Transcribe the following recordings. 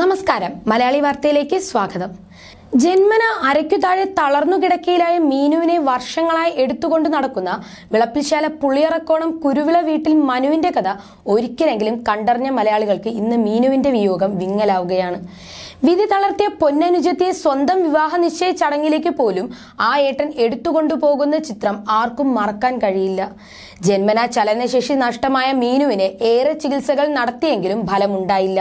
നമസ്കാരം മലയാളി വാർത്തയിലേക്ക് സ്വാഗതം ജന്മന അരയ്ക്കു താഴെ തളർന്നു കിടക്കയിലായ മീനുവിനെ വർഷങ്ങളായി എടുത്തുകൊണ്ട് നടക്കുന്ന വിളപ്പിശാല പുളിയറക്കോണം കുരുവിള വീട്ടിൽ മനുവിന്റെ കഥ ഒരിക്കലെങ്കിലും കണ്ടറിഞ്ഞ മലയാളികൾക്ക് ഇന്ന് മീനുവിന്റെ വിയോഗം വിങ്ങലാവുകയാണ് വിധി തളർത്തിയ പൊന്നനുജത്തിയെ സ്വന്തം വിവാഹ നിശ്ചയ ചടങ്ങിലേക്ക് പോലും ആ ഏട്ടൻ എടുത്തുകൊണ്ടുപോകുന്ന ചിത്രം ആർക്കും മറക്കാൻ കഴിയില്ല ജന്മന ചലനശേഷി നഷ്ടമായ മീനുവിനെ ഏറെ ചികിത്സകൾ നടത്തിയെങ്കിലും ഫലമുണ്ടായില്ല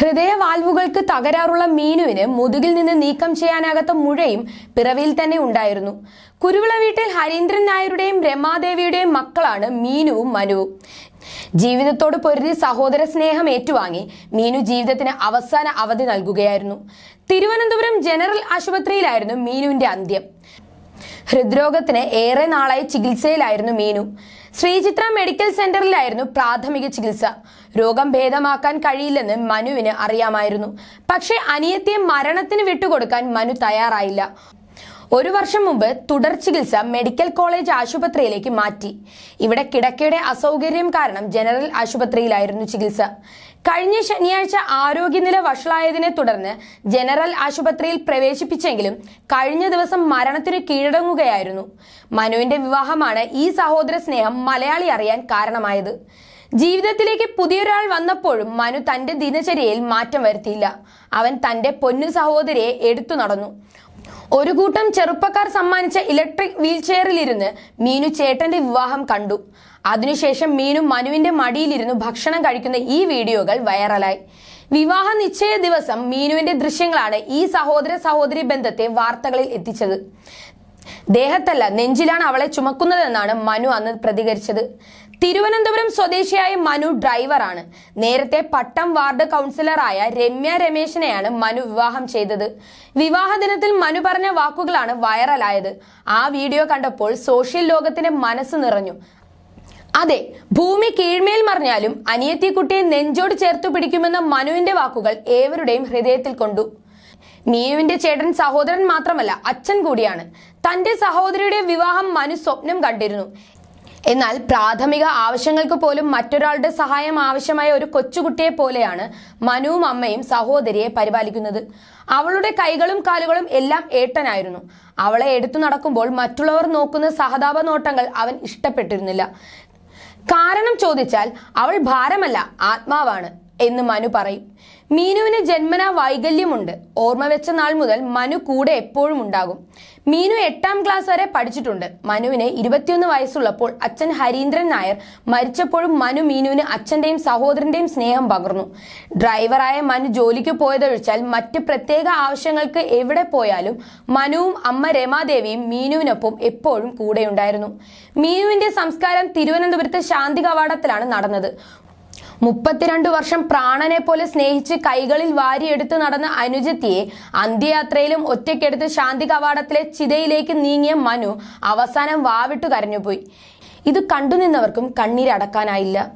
ഹൃദയ വാൽവുകൾക്ക് തകരാറുള്ള മീനുവിന് മുതുകിൽ നിന്ന് നീക്കം ചെയ്യാനാകാത്ത മുഴയും പിറവിയിൽ തന്നെ ഉണ്ടായിരുന്നു കുരുവിള വീട്ടിൽ ഹരീന്ദ്രൻ നായരുടെയും രമാദേവിയുടെയും മക്കളാണ് മീനുവും മനുവും ജീവിതത്തോട് പൊരുതി സഹോദര സ്നേഹം ഏറ്റുവാങ്ങി മീനു ജീവിതത്തിന് അവസാന അവധി നൽകുകയായിരുന്നു തിരുവനന്തപുരം ജനറൽ ആശുപത്രിയിലായിരുന്നു മീനുവിന്റെ അന്ത്യം ഹൃദ്രോഗത്തിന് ഏറെ നാളായി ചികിത്സയിലായിരുന്നു മീനു ശ്രീചിത്ര മെഡിക്കൽ സെന്ററിലായിരുന്നു പ്രാഥമിക ചികിത്സ രോഗം ഭേദമാക്കാൻ കഴിയില്ലെന്ന് മനുവിന് അറിയാമായിരുന്നു പക്ഷേ അനിയത്തെ മരണത്തിന് വിട്ടുകൊടുക്കാൻ മനു തയ്യാറായില്ല ഒരു വർഷം മുമ്പ് തുടർ ചികിത്സ മെഡിക്കൽ കോളേജ് ആശുപത്രിയിലേക്ക് മാറ്റി ഇവിടെ കിടക്കയുടെ അസൗകര്യം കാരണം ജനറൽ ആശുപത്രിയിലായിരുന്നു ചികിത്സ കഴിഞ്ഞ ശനിയാഴ്ച ആരോഗ്യനില വഷളായതിനെ തുടർന്ന് ജനറൽ ആശുപത്രിയിൽ പ്രവേശിപ്പിച്ചെങ്കിലും കഴിഞ്ഞ ദിവസം മരണത്തിന് കീഴടങ്ങുകയായിരുന്നു മനുവിന്റെ വിവാഹമാണ് ഈ സഹോദര സ്നേഹം മലയാളി അറിയാൻ കാരണമായത് ജീവിതത്തിലേക്ക് പുതിയൊരാൾ വന്നപ്പോഴും മനു തന്റെ ദിനചര്യയിൽ മാറ്റം വരുത്തിയില്ല അവൻ തന്റെ പൊന്നു സഹോദരിയെ എടുത്തു നടന്നു ഒരു കൂട്ടം ചെറുപ്പക്കാർ സമ്മാനിച്ച ഇലക്ട്രിക് വീൽചെയറിലിരുന്ന് മീനു ചേട്ടന്റെ വിവാഹം കണ്ടു അതിനുശേഷം മീനു മനുവിന്റെ മടിയിലിരുന്ന് ഭക്ഷണം കഴിക്കുന്ന ഈ വീഡിയോകൾ വൈറലായി വിവാഹ നിശ്ചയ ദിവസം മീനുവിന്റെ ദൃശ്യങ്ങളാണ് ഈ സഹോദര സഹോദരി ബന്ധത്തെ വാർത്തകളിൽ എത്തിച്ചത് ദേഹത്തല്ല നെഞ്ചിലാണ് അവളെ ചുമക്കുന്നതെന്നാണ് മനു അന്ന് പ്രതികരിച്ചത് തിരുവനന്തപുരം സ്വദേശിയായ മനു ഡ്രൈവറാണ് നേരത്തെ പട്ടം വാർഡ് കൗൺസിലറായ രമ്യ രമേശിനെയാണ് മനു വിവാഹം ചെയ്തത് വിവാഹ ദിനത്തിൽ മനു പറഞ്ഞ വാക്കുകളാണ് വൈറലായത് ആ വീഡിയോ കണ്ടപ്പോൾ സോഷ്യൽ ലോകത്തിന്റെ മനസ്സ് നിറഞ്ഞു അതെ ഭൂമി കീഴ്മേൽ മറിഞ്ഞാലും കുട്ടിയെ നെഞ്ചോട് ചേർത്തു പിടിക്കുമെന്ന മനുവിന്റെ വാക്കുകൾ ഏവരുടെയും ഹൃദയത്തിൽ കൊണ്ടു മീനുവിന്റെ ചേട്ടൻ സഹോദരൻ മാത്രമല്ല അച്ഛൻ കൂടിയാണ് തന്റെ സഹോദരിയുടെ വിവാഹം മനു സ്വപ്നം കണ്ടിരുന്നു എന്നാൽ പ്രാഥമിക ആവശ്യങ്ങൾക്ക് പോലും മറ്റൊരാളുടെ സഹായം ആവശ്യമായ ഒരു കൊച്ചുകുട്ടിയെ പോലെയാണ് മനുവും അമ്മയും സഹോദരിയെ പരിപാലിക്കുന്നത് അവളുടെ കൈകളും കാലുകളും എല്ലാം ഏട്ടനായിരുന്നു അവളെ എടുത്തു നടക്കുമ്പോൾ മറ്റുള്ളവർ നോക്കുന്ന സഹതാപ നോട്ടങ്ങൾ അവൻ ഇഷ്ടപ്പെട്ടിരുന്നില്ല കാരണം ചോദിച്ചാൽ അവൾ ഭാരമല്ല ആത്മാവാണ് എന്ന് മനു പറയും മീനുവിന് ജന്മനാ വൈകല്യമുണ്ട് ഓർമ്മ വെച്ച നാൾ മുതൽ മനു കൂടെ എപ്പോഴും ഉണ്ടാകും മീനു എട്ടാം ക്ലാസ് വരെ പഠിച്ചിട്ടുണ്ട് മനുവിന് ഇരുപത്തിയൊന്ന് വയസ്സുള്ളപ്പോൾ അച്ഛൻ ഹരീന്ദ്രൻ നായർ മരിച്ചപ്പോഴും മനു മീനുവിന് അച്ഛന്റെയും സഹോദരന്റെയും സ്നേഹം പകർന്നു ഡ്രൈവറായ മനു ജോലിക്ക് പോയതൊഴിച്ചാൽ മറ്റ് പ്രത്യേക ആവശ്യങ്ങൾക്ക് എവിടെ പോയാലും മനുവും അമ്മ രമാദേവിയും മീനുവിനൊപ്പം എപ്പോഴും കൂടെയുണ്ടായിരുന്നു മീനുവിന്റെ സംസ്കാരം തിരുവനന്തപുരത്ത് ശാന്തി കവാടത്തിലാണ് നടന്നത് മുപ്പത്തിരണ്ട് വർഷം പ്രാണനെ പോലെ സ്നേഹിച്ച് കൈകളിൽ വാരിയെടുത്ത് നടന്ന അനുജത്തിയെ അന്ത്യയാത്രയിലും ഒറ്റയ്ക്കെടുത്ത് ശാന്തി കവാടത്തിലെ ചിതയിലേക്ക് നീങ്ങിയ മനു അവസാനം വാവിട്ടു കരഞ്ഞുപോയി ഇത് കണ്ടുനിന്നവർക്കും കണ്ണീരടക്കാനായില്ല